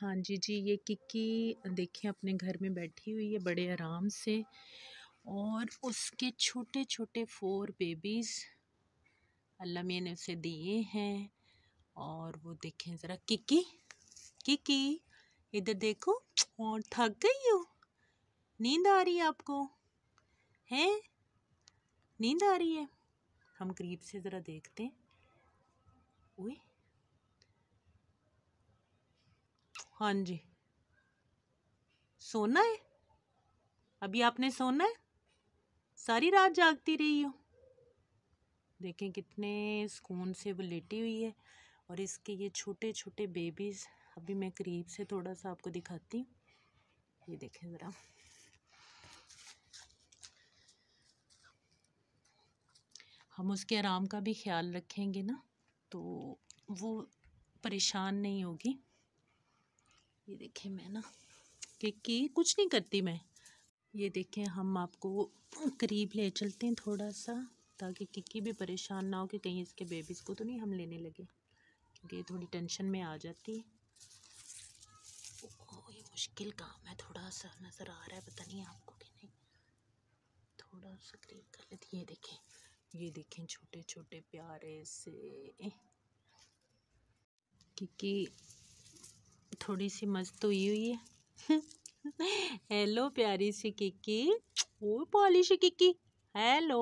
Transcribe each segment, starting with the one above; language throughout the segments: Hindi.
हाँ जी जी ये किक्की देखिए अपने घर में बैठी हुई है बड़े आराम से और उसके छोटे छोटे फोर बेबीज़ अल्लाह मिया ने उसे दिए हैं और वो देखें ज़रा किक्की किक्की इधर देखो और थक गई हो नींद आ रही है आपको हैं नींद आ रही है हम करीब से ज़रा देखते हैं ओए हाँ जी सोना है अभी आपने सोना है सारी रात जागती रही हो देखें कितने सुकून से वो लेटी हुई है और इसके ये छोटे छोटे बेबीज़ अभी मैं करीब से थोड़ा सा आपको दिखाती हूँ ये देखें ज़रा हम उसके आराम का भी ख्याल रखेंगे ना तो वो परेशान नहीं होगी ये देखें मैं ना कि की कुछ नहीं करती मैं ये देखें हम आपको करीब ले चलते हैं थोड़ा सा ताकि किकी भी परेशान ना हो कि कहीं इसके बेबीज़ को तो नहीं हम लेने लगे क्योंकि थोड़ी टेंशन में आ जाती है ओ, ये मुश्किल काम है थोड़ा सा नज़र आ रहा है पता नहीं आपको कि नहीं थोड़ा सा करीब कर लेती ये देखें ये देखें छोटे छोटे प्यारे से किकी थोड़ी सी मस्त हुई हुई है हेलो प्यारी सी किक्की ओ पॉली सी किक्की हेलो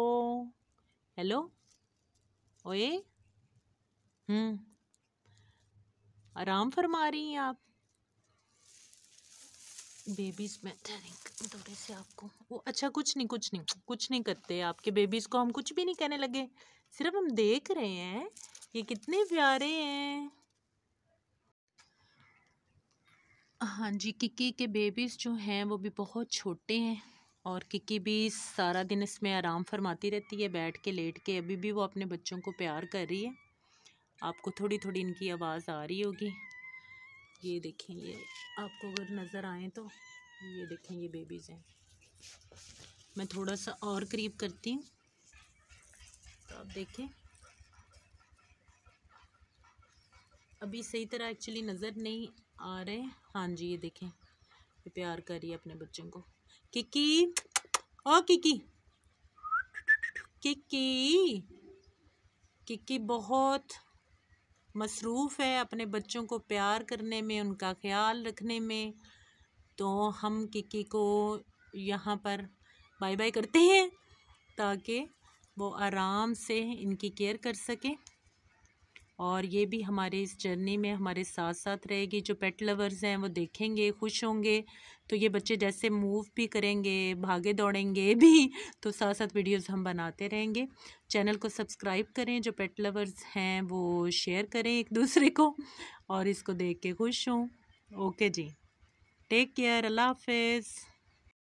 हेलो ओए हम्म आराम फरमा रही हैं आप बेबीज़ में थैंक अच्छा थोड़े से आपको वो अच्छा कुछ नहीं कुछ नहीं कुछ नहीं करते आपके बेबीज़ को हम कुछ भी नहीं कहने लगे सिर्फ हम देख रहे हैं ये कितने प्यारे हैं हाँ जी किकी के बेबीज़ जो हैं वो भी बहुत छोटे हैं और किकी भी सारा दिन इसमें आराम फरमाती रहती है बैठ के लेट के अभी भी वो अपने बच्चों को प्यार कर रही है आपको थोड़ी थोड़ी इनकी आवाज़ आ रही होगी ये देखें ये आपको अगर नज़र आए तो ये देखें ये बेबीज़ हैं मैं थोड़ा सा और करीब करती हूँ तो आप देखें अभी सही तरह एक्चुअली नज़र नहीं आ रहे हाँ जी ये देखें ये प्यार करिए अपने बच्चों को किकी ओ किकी किकी किकी बहुत मसरूफ़ है अपने बच्चों को प्यार करने में उनका ख्याल रखने में तो हम किकी को यहाँ पर बाय बाय करते हैं ताकि वो आराम से इनकी केयर कर सकें और ये भी हमारे इस जर्नी में हमारे साथ साथ रहेगी जो पेट लवर्स हैं वो देखेंगे खुश होंगे तो ये बच्चे जैसे मूव भी करेंगे भागे दौड़ेंगे भी तो साथ साथ वीडियोस हम बनाते रहेंगे चैनल को सब्सक्राइब करें जो पेट लवर्स हैं वो शेयर करें एक दूसरे को और इसको देख के खुश हों ओके जी टेक केयर अल्लाह हाफिज़